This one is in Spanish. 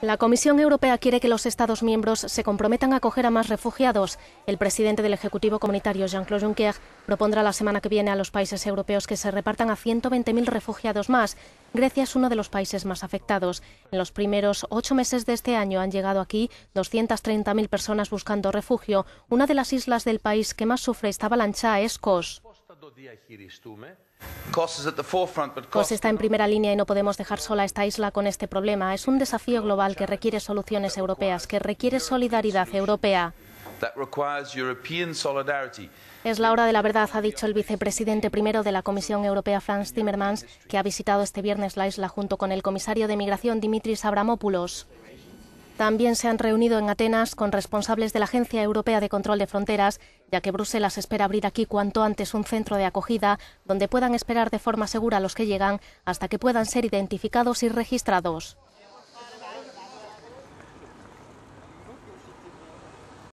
La Comisión Europea quiere que los Estados miembros se comprometan a acoger a más refugiados. El presidente del Ejecutivo Comunitario, Jean-Claude Juncker, propondrá la semana que viene a los países europeos que se repartan a 120.000 refugiados más. Grecia es uno de los países más afectados. En los primeros ocho meses de este año han llegado aquí 230.000 personas buscando refugio. Una de las islas del país que más sufre esta avalancha es Kos. COS pues está en primera línea y no podemos dejar sola esta isla con este problema. Es un desafío global que requiere soluciones europeas, que requiere solidaridad europea. Es la hora de la verdad, ha dicho el vicepresidente primero de la Comisión Europea, Franz Timmermans, que ha visitado este viernes la isla junto con el comisario de Migración, Dimitris Abramopoulos. También se han reunido en Atenas con responsables de la Agencia Europea de Control de Fronteras, ya que Bruselas espera abrir aquí cuanto antes un centro de acogida donde puedan esperar de forma segura los que llegan hasta que puedan ser identificados y registrados.